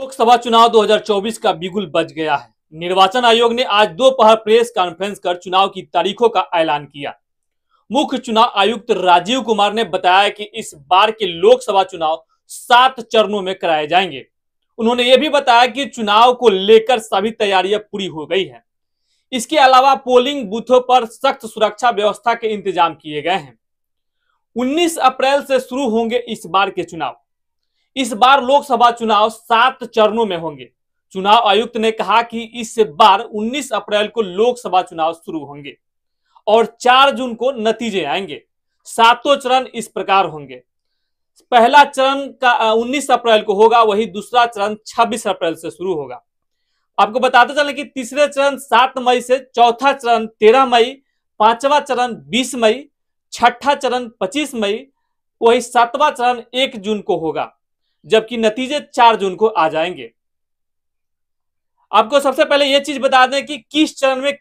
लोकसभा चुनाव 2024 का बिगुल बज गया है निर्वाचन आयोग ने आज दोपहर प्रेस कॉन्फ्रेंस कर चुनाव की तारीखों का ऐलान किया मुख्य चुनाव आयुक्त राजीव कुमार ने बताया कि इस बार के लोकसभा चुनाव सात चरणों में कराए जाएंगे उन्होंने ये भी बताया कि चुनाव को लेकर सभी तैयारियां पूरी हो गई हैं इसके अलावा पोलिंग बूथों पर सख्त सुरक्षा व्यवस्था के इंतजाम किए गए हैं 19 अप्रैल से शुरू होंगे इस बार के चुनाव इस बार लोकसभा चुनाव सात चरणों में होंगे चुनाव आयुक्त ने कहा कि इस बार 19 अप्रैल को लोकसभा चुनाव शुरू होंगे और 4 जून को नतीजे आएंगे सातों चरण इस प्रकार होंगे पहला चरण का 19 अप्रैल को होगा वही दूसरा चरण 26 अप्रैल से शुरू होगा आपको बताते चले कि तीसरे चरण 7 मई से चौथा चरण 13 मई पांचवा चरण 20 मई छठा चरण 25 मई वही सातवां चरण 1 जून को होगा जबकि नतीजे चार जून को आ जाएंगे आपको सबसे पहले यह चीज बता दें कि किस चरण में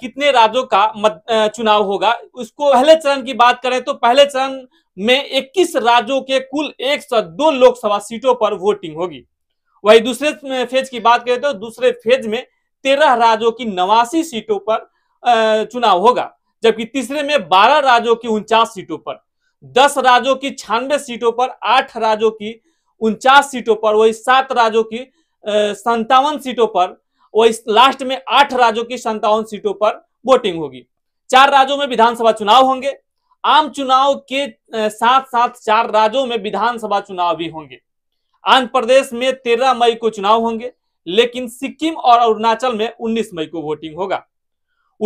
कितने राज्यों का चुनाव होगा उसको पहले चरण की बात करें तो पहले चरण में 21 राज्यों के कुल 102 लोकसभा सीटों पर वोटिंग होगी वही दूसरे फेज की बात करें तो दूसरे फेज में तेरह राज्यों की नवासी सीटों पर चुनाव होगा जबकि तीसरे में बारह राज्यों की उनचास सीटों पर दस राज्यों की छियानवे सीटों पर आठ राज्यों की उनचास सीटों पर वही सात राज्यों की संतावन सीटों पर वही लास्ट में आठ राज्यों की संतावन सीटों पर वोटिंग होगी चार राज्यों में विधानसभा चुनाव होंगे आम चुनाव के साथ साथ चार राज्यों में विधानसभा चुनाव भी होंगे आंध्र प्रदेश में तेरह मई को चुनाव होंगे लेकिन सिक्किम और अरुणाचल में उन्नीस मई को वोटिंग होगा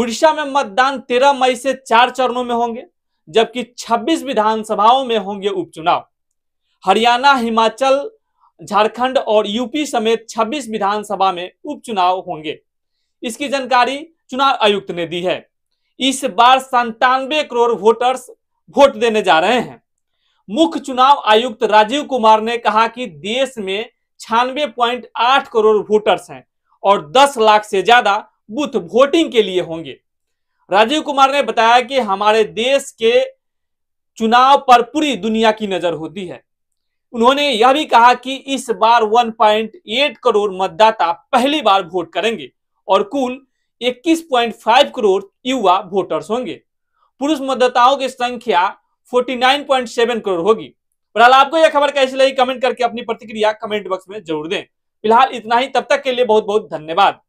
उड़ीसा में मतदान तेरह मई से चार चरणों में होंगे जबकि छब्बीस विधानसभाओं में होंगे उपचुनाव हरियाणा हिमाचल झारखंड और यूपी समेत 26 विधानसभा में उपचुनाव होंगे इसकी जानकारी चुनाव आयुक्त ने दी है इस बार संतानवे करोड़ वोटर्स वोट देने जा रहे हैं मुख्य चुनाव आयुक्त राजीव कुमार ने कहा कि देश में छियानवे पॉइंट आठ करोड़ वोटर्स हैं और 10 लाख से ज्यादा बूथ वोटिंग के लिए होंगे राजीव कुमार ने बताया कि हमारे देश के चुनाव पर पूरी दुनिया की नजर होती है उन्होंने यह भी कहा कि इस बार 1.8 करोड़ मतदाता पहली बार वोट करेंगे और कुल 21.5 करोड़ युवा वोटर्स होंगे पुरुष मतदाताओं की संख्या 49.7 करोड़ होगी फिलहाल आपको यह खबर कैसी लगी कमेंट करके अपनी प्रतिक्रिया कमेंट बॉक्स में जरूर दें फिलहाल इतना ही तब तक के लिए बहुत बहुत धन्यवाद